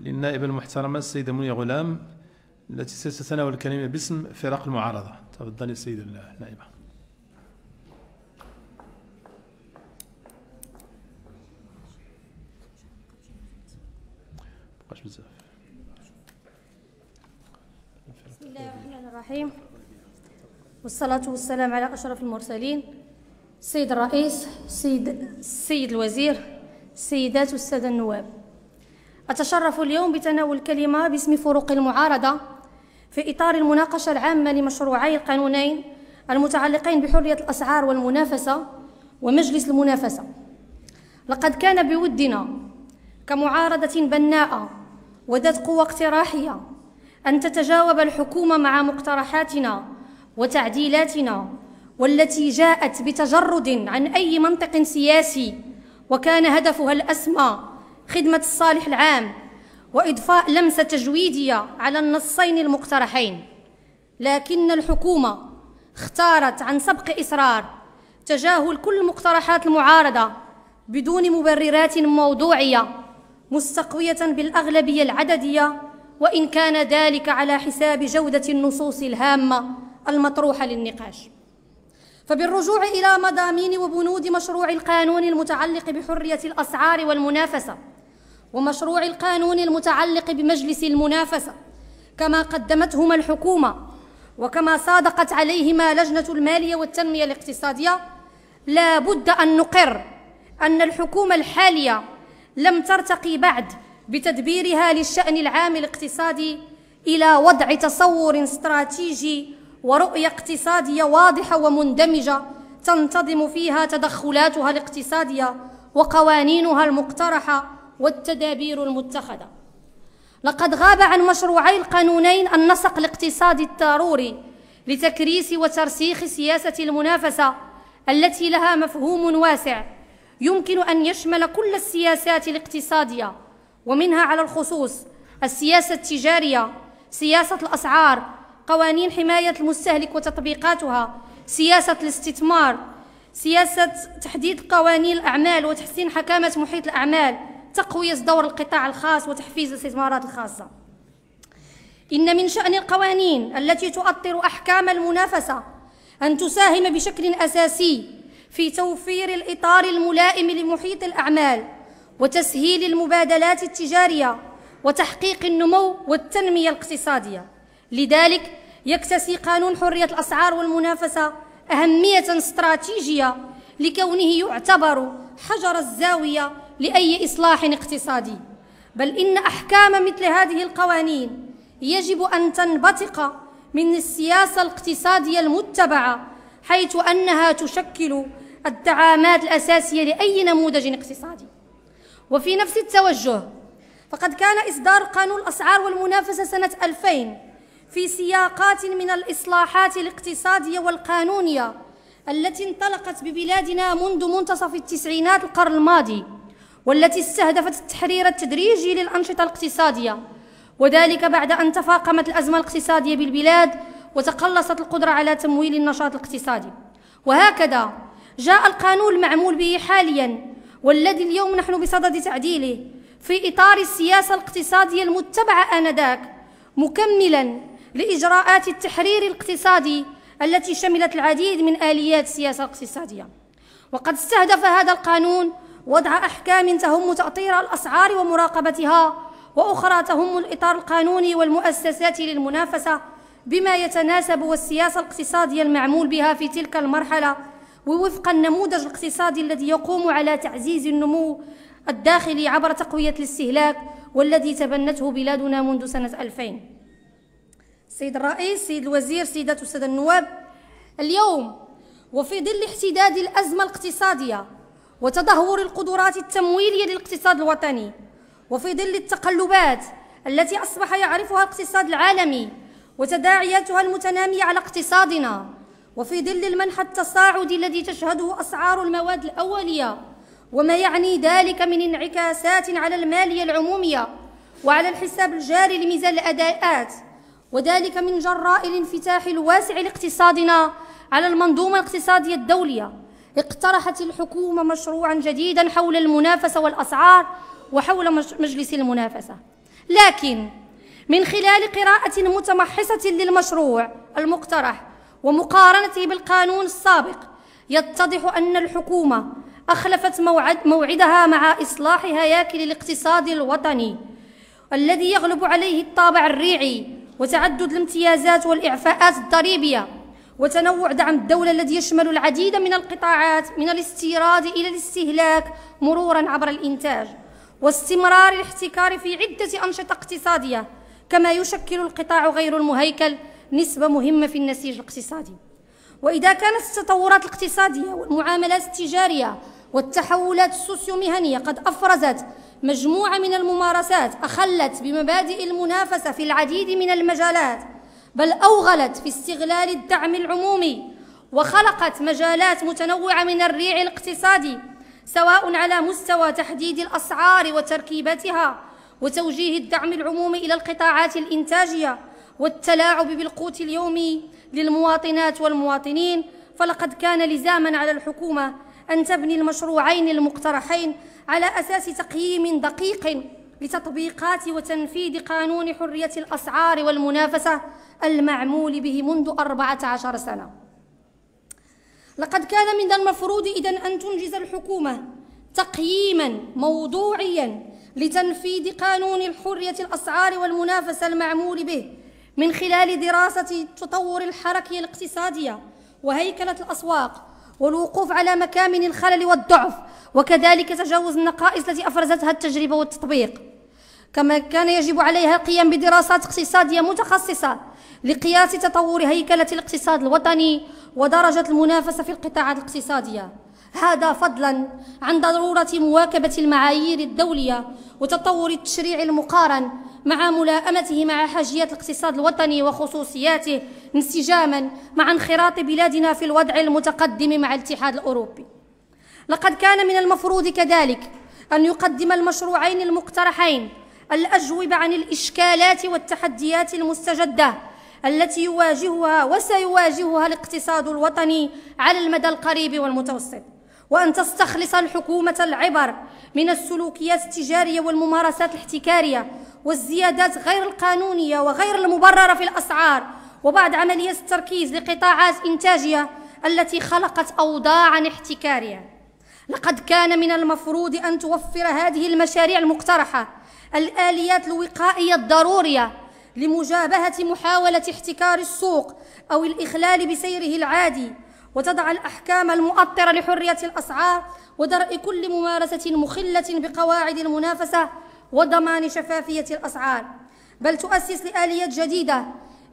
للنائبة المحترمة السيدة منية غلام التي ستتناول الكلمة باسم فرق المعارضة تفضلي السيدة النائبة بقاش بزاف بسم الله الرحمن الرحيم والصلاة والسلام على أشرف المرسلين السيد الرئيس السيد السيد الوزير السيدات والسادة النواب أتشرف اليوم بتناول كلمة باسم فروق المعارضة في إطار المناقشة العامة لمشروعي القانونين المتعلقين بحرية الأسعار والمنافسة ومجلس المنافسة لقد كان بودنا كمعارضة بناءة وذات قوة اقتراحية أن تتجاوب الحكومة مع مقترحاتنا وتعديلاتنا والتي جاءت بتجرد عن أي منطق سياسي وكان هدفها الأسمى خدمة الصالح العام وإضفاء لمسة تجويدية على النصين المقترحين لكن الحكومة اختارت عن سبق إصرار تجاهل كل مقترحات المعارضة بدون مبررات موضوعية مستقوية بالأغلبية العددية وإن كان ذلك على حساب جودة النصوص الهامة المطروحة للنقاش فبالرجوع إلى مضامين وبنود مشروع القانون المتعلق بحرية الأسعار والمنافسة ومشروع القانون المتعلق بمجلس المنافسة كما قدمتهما الحكومة وكما صادقت عليهما لجنة المالية والتنمية الاقتصادية لا بد أن نقر أن الحكومة الحالية لم ترتقي بعد بتدبيرها للشأن العام الاقتصادي إلى وضع تصور استراتيجي ورؤية اقتصادية واضحة ومندمجة تنتظم فيها تدخلاتها الاقتصادية وقوانينها المقترحة والتدابير المتخذة لقد غاب عن مشروعي القانونين النسق الاقتصادي الضروري لتكريس وترسيخ سياسة المنافسة التي لها مفهوم واسع يمكن أن يشمل كل السياسات الاقتصادية ومنها على الخصوص السياسة التجارية سياسة الأسعار قوانين حماية المستهلك وتطبيقاتها سياسة الاستثمار سياسة تحديد قوانين الأعمال وتحسين حكامة محيط الأعمال تقوية دور القطاع الخاص وتحفيز الاستثمارات الخاصة إن من شأن القوانين التي تؤطر أحكام المنافسة أن تساهم بشكل أساسي في توفير الإطار الملائم لمحيط الأعمال وتسهيل المبادلات التجارية وتحقيق النمو والتنمية الاقتصادية لذلك يكتسي قانون حرية الأسعار والمنافسة أهمية استراتيجية لكونه يعتبر حجر الزاوية لأي إصلاح اقتصادي بل إن أحكام مثل هذه القوانين يجب أن تنبثق من السياسة الاقتصادية المتبعة حيث أنها تشكل الدعامات الأساسية لأي نموذج اقتصادي وفي نفس التوجه فقد كان إصدار قانون الأسعار والمنافسة سنة 2000 في سياقات من الإصلاحات الاقتصادية والقانونية التي انطلقت ببلادنا منذ منتصف التسعينات القرن الماضي والتي استهدفت التحرير التدريجي للأنشطة الاقتصادية وذلك بعد أن تفاقمت الأزمة الاقتصادية بالبلاد وتقلصت القدرة على تمويل النشاط الاقتصادي وهكذا جاء القانون المعمول به حاليا والذي اليوم نحن بصدد تعديله في إطار السياسة الاقتصادية المتبعة آنذاك مكملا لإجراءات التحرير الاقتصادي التي شملت العديد من آليات السياسة الاقتصادية وقد استهدف هذا القانون وضع أحكام تهم تأطير الأسعار ومراقبتها وأخرى تهم الإطار القانوني والمؤسسات للمنافسة بما يتناسب والسياسة الاقتصادية المعمول بها في تلك المرحلة ووفق النموذج الاقتصادي الذي يقوم على تعزيز النمو الداخلي عبر تقوية الاستهلاك والذي تبنته بلادنا منذ سنة 2000 سيد الرئيس سيد الوزير سيدات السادة النواب اليوم وفي ظل احتداد الأزمة الاقتصادية وتدهور القدرات التمويلية للاقتصاد الوطني وفي ظل التقلبات التي أصبح يعرفها الاقتصاد العالمي وتداعياتها المتنامية على اقتصادنا وفي ظل المنح التصاعدي الذي تشهده أسعار المواد الأولية وما يعني ذلك من انعكاسات على المالية العمومية وعلى الحساب الجاري لميزان الأداءات وذلك من جراء الانفتاح الواسع لاقتصادنا على المنظومة الاقتصادية الدولية اقترحت الحكومة مشروعا جديدا حول المنافسة والأسعار وحول مجلس المنافسة لكن من خلال قراءة متمحصة للمشروع المقترح ومقارنته بالقانون السابق يتضح أن الحكومة أخلفت موعد موعدها مع إصلاح هياكل الاقتصاد الوطني الذي يغلب عليه الطابع الريعي وتعدد الامتيازات والإعفاءات الضريبية وتنوع دعم الدولة الذي يشمل العديد من القطاعات من الاستيراد إلى الاستهلاك مرورا عبر الإنتاج واستمرار الاحتكار في عدة أنشطة اقتصادية كما يشكل القطاع غير المهيكل نسبة مهمة في النسيج الاقتصادي وإذا كانت التطورات الاقتصادية والمعاملات التجارية والتحولات السوسيومهنية قد أفرزت مجموعة من الممارسات أخلت بمبادئ المنافسة في العديد من المجالات بل أوغلت في استغلال الدعم العمومي وخلقت مجالات متنوعة من الريع الاقتصادي سواء على مستوى تحديد الأسعار وتركيبتها وتوجيه الدعم العمومي إلى القطاعات الإنتاجية والتلاعب بالقوت اليومي للمواطنات والمواطنين فلقد كان لزاما على الحكومة أن تبني المشروعين المقترحين على أساس تقييم دقيق لتطبيقات وتنفيذ قانون حرية الأسعار والمنافسة المعمول به منذ 14 سنة لقد كان من المفروض إذا أن تنجز الحكومة تقييما موضوعيا لتنفيذ قانون حرية الأسعار والمنافسة المعمول به من خلال دراسة تطور الحركة الاقتصادية وهيكلة الأسواق والوقوف على مكامن الخلل والضعف وكذلك تجاوز النقائص التي أفرزتها التجربة والتطبيق كما كان يجب عليها القيام بدراسات اقتصادية متخصصة لقياس تطور هيكلة الاقتصاد الوطني ودرجة المنافسة في القطاعات الاقتصادية هذا فضلا عن ضرورة مواكبة المعايير الدولية وتطور التشريع المقارن مع ملائمته مع حاجيات الاقتصاد الوطني وخصوصياته انسجاما مع انخراط بلادنا في الوضع المتقدم مع الاتحاد الأوروبي لقد كان من المفروض كذلك أن يقدم المشروعين المقترحين الأجوبة عن الإشكالات والتحديات المستجدة التي يواجهها وسيواجهها الاقتصاد الوطني على المدى القريب والمتوسط وأن تستخلص الحكومة العبر من السلوكيات التجارية والممارسات الاحتكارية والزيادات غير القانونية وغير المبررة في الأسعار وبعد عملية التركيز لقطاعات إنتاجية التي خلقت أوضاعا احتكارية لقد كان من المفروض أن توفر هذه المشاريع المقترحة الآليات الوقائية الضرورية لمجابهة محاولة احتكار السوق أو الإخلال بسيره العادي وتضع الأحكام المؤطرة لحرية الأسعار ودرء كل ممارسة مخلة بقواعد المنافسة وضمان شفافية الأسعار بل تؤسس لآليات جديدة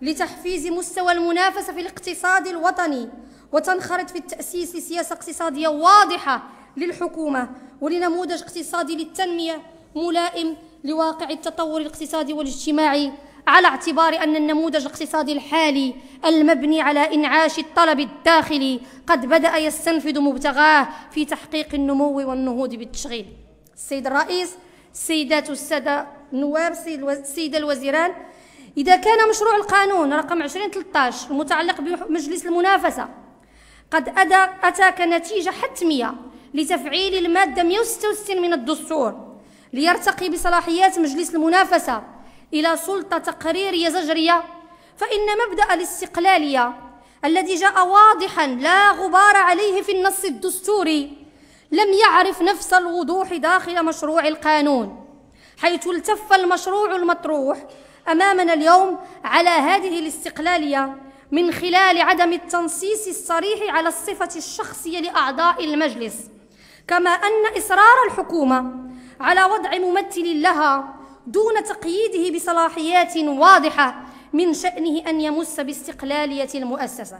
لتحفيز مستوى المنافسة في الاقتصاد الوطني وتنخرط في التأسيس لسياسة اقتصادية واضحة للحكومة ولنموذج اقتصادي للتنمية ملائم لواقع التطور الاقتصادي والاجتماعي على اعتبار أن النموذج الاقتصادي الحالي المبني على إنعاش الطلب الداخلي قد بدأ يستنفذ مبتغاه في تحقيق النمو والنهوض بالتشغيل السيد الرئيس السيدات والسادة النواب السيدة الوزيران إذا كان مشروع القانون رقم 2013 المتعلق بمجلس المنافسة قد أتى كنتيجة حتمية لتفعيل المادة 166 من الدستور ليرتقي بصلاحيات مجلس المنافسة إلى سلطة تقريرية زجرية فإن مبدأ الاستقلالية الذي جاء واضحا لا غبار عليه في النص الدستوري لم يعرف نفس الوضوح داخل مشروع القانون حيث التف المشروع المطروح أمامنا اليوم على هذه الاستقلالية من خلال عدم التنصيص الصريح على الصفة الشخصية لأعضاء المجلس كما أن إصرار الحكومة على وضع ممثل لها دون تقييده بصلاحيات واضحة من شأنه أن يمس باستقلالية المؤسسة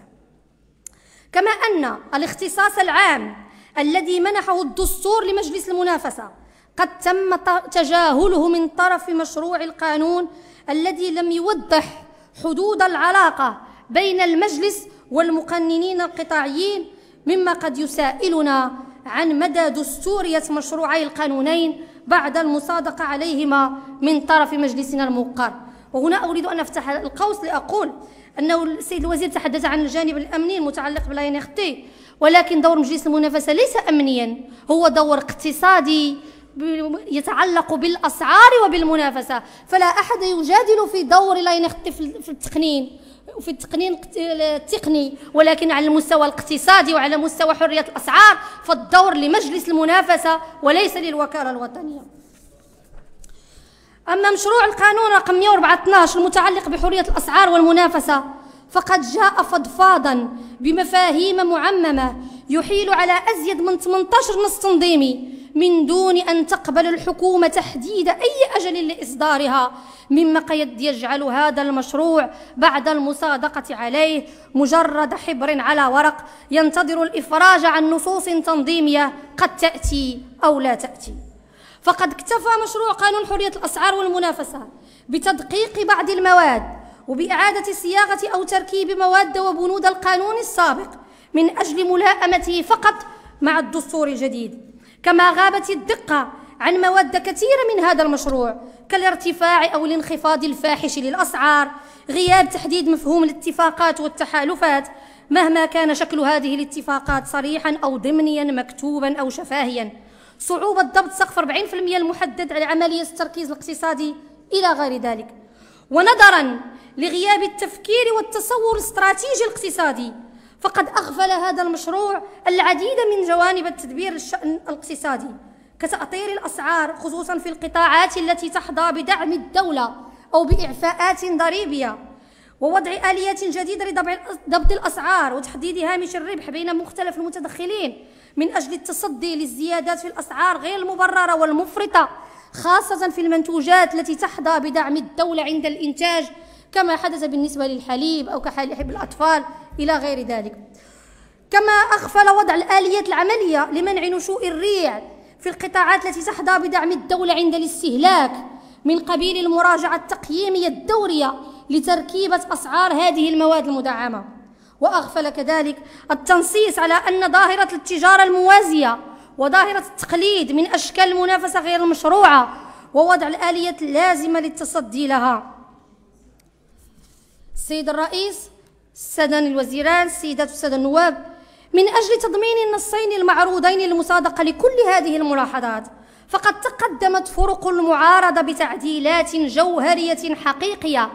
كما أن الاختصاص العام الذي منحه الدستور لمجلس المنافسة قد تم تجاهله من طرف مشروع القانون الذي لم يوضح حدود العلاقة بين المجلس والمقننين القطاعيين مما قد يسائلنا عن مدى دستورية مشروعي القانونين بعد المصادقة عليهما من طرف مجلسنا الموقر وهنا أريد أن أفتح القوس لأقول أنه السيد الوزير تحدث عن الجانب الأمني المتعلق بلاين اختي ولكن دور مجلس المنافسة ليس أمنيا هو دور اقتصادي يتعلق بالأسعار وبالمنافسة فلا أحد يجادل في دور لا ينخطي في التقنين في التقنين التقني ولكن على المستوى الاقتصادي وعلى مستوى حرية الأسعار فالدور لمجلس المنافسة وليس للوكالة الوطنية أما مشروع القانون رقم 114 المتعلق بحرية الأسعار والمنافسة فقد جاء فضفاضا بمفاهيم معممة يحيل على أزيد من 18 نص تنظيمي من دون أن تقبل الحكومة تحديد أي أجل لإصدارها مما قد يجعل هذا المشروع بعد المصادقة عليه مجرد حبر على ورق ينتظر الإفراج عن نصوص تنظيمية قد تأتي أو لا تأتي فقد اكتفى مشروع قانون حرية الأسعار والمنافسة بتدقيق بعض المواد وبإعادة صياغة أو تركيب مواد وبنود القانون السابق من أجل ملائمته فقط مع الدستور الجديد كما غابت الدقة عن مواد كثيرة من هذا المشروع كالارتفاع أو الانخفاض الفاحش للأسعار غياب تحديد مفهوم الاتفاقات والتحالفات مهما كان شكل هذه الاتفاقات صريحا أو ضمنيا مكتوبا أو شفاهيا صعوبة ضبط سقف 40% المحدد على عملية التركيز الاقتصادي إلى غير ذلك ونظرا لغياب التفكير والتصور الاستراتيجي الاقتصادي فقد أغفل هذا المشروع العديد من جوانب التدبير الشأن الاقتصادي كتأطير الأسعار خصوصا في القطاعات التي تحظى بدعم الدولة أو بإعفاءات ضريبية ووضع آليات جديدة لضبط الأسعار وتحديد هامش الربح بين مختلف المتدخلين من أجل التصدي للزيادات في الأسعار غير المبررة والمفرطة خاصة في المنتوجات التي تحظى بدعم الدولة عند الإنتاج كما حدث بالنسبة للحليب أو كحليب الأطفال إلى غير ذلك كما أغفل وضع الآليات العملية لمنع نشوء الريع في القطاعات التي تحظى بدعم الدولة عند الاستهلاك من قبيل المراجعة التقييمية الدورية لتركيبة أسعار هذه المواد المدعمة وأغفل كذلك التنصيص على أن ظاهرة التجارة الموازية وظاهرة التقليد من أشكال المنافسة غير المشروعة ووضع الآلية اللازمة للتصدي لها السيد الرئيس السادة الوزيران السيدات والسادة النواب من أجل تضمين النصين المعروضين للمصادقة لكل هذه الملاحظات فقد تقدمت فرق المعارضة بتعديلات جوهرية حقيقية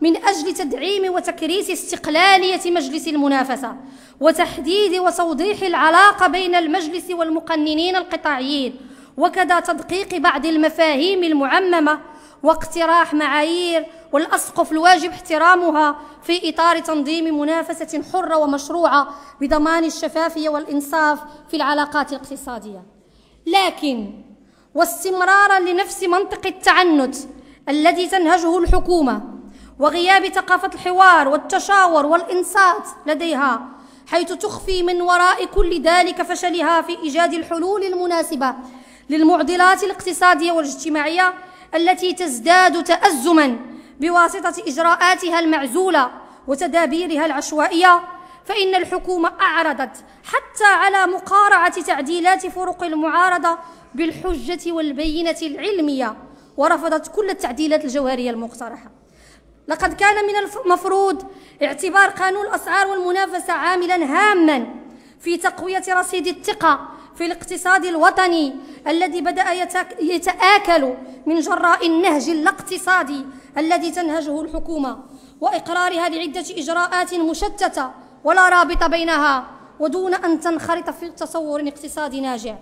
من أجل تدعيم وتكريس استقلالية مجلس المنافسة وتحديد وتوضيح العلاقة بين المجلس والمقننين القطاعيين وكذا تدقيق بعض المفاهيم المعممة واقتراح معايير والأسقف الواجب احترامها في إطار تنظيم منافسة حرة ومشروعة بضمان الشفافية والإنصاف في العلاقات الاقتصادية لكن واستمرارا لنفس منطق التعنت الذي تنهجه الحكومة وغياب ثقافة الحوار والتشاور والإنصات لديها حيث تخفي من وراء كل ذلك فشلها في إيجاد الحلول المناسبة للمعضلات الاقتصادية والاجتماعية التي تزداد تأزما بواسطة إجراءاتها المعزولة وتدابيرها العشوائية فإن الحكومة أعرضت حتى على مقارعة تعديلات فرق المعارضة بالحجة والبينة العلمية ورفضت كل التعديلات الجوهرية المقترحة لقد كان من المفروض اعتبار قانون الأسعار والمنافسة عاملا هاما في تقوية رصيد الثقة في الاقتصاد الوطني الذي بدأ يتآكل من جراء النهج الاقتصادي الذي تنهجه الحكومة وإقرارها لعدة إجراءات مشتتة ولا رابط بينها ودون أن تنخرط في تصور اقتصادي ناجع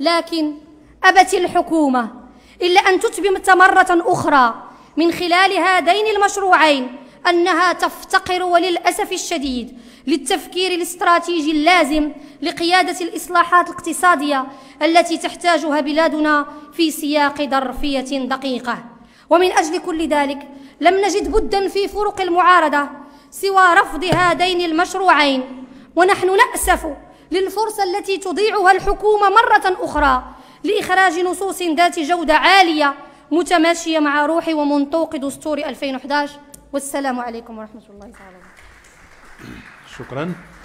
لكن أبت الحكومة إلا أن تتبم مرة أخرى من خلال هذين المشروعين أنها تفتقر وللأسف الشديد للتفكير الاستراتيجي اللازم لقيادة الإصلاحات الاقتصادية التي تحتاجها بلادنا في سياق ظرفية دقيقة ومن أجل كل ذلك لم نجد بدا في فرق المعارضة سوى رفض هذين المشروعين ونحن نأسف للفرصة التي تضيعها الحكومة مرة أخرى لإخراج نصوص ذات جودة عالية متماشية مع روح ومنطوق دستور 2011 والسلام عليكم ورحمة الله تعالى وبركاته شكرا